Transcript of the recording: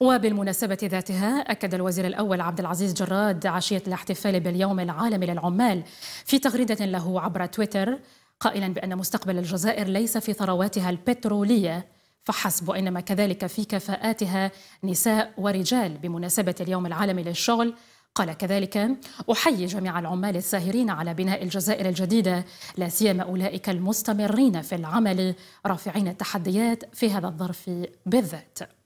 وبالمناسبة ذاتها أكد الوزير الأول عبد العزيز جراد عشية الاحتفال باليوم العالمي للعمال في تغريدة له عبر تويتر قائلا بأن مستقبل الجزائر ليس في ثرواتها البترولية فحسب وإنما كذلك في كفاءاتها نساء ورجال بمناسبة اليوم العالمي للشغل قال كذلك احيي جميع العمال الساهرين على بناء الجزائر الجديده لا سيما اولئك المستمرين في العمل رافعين التحديات في هذا الظرف بالذات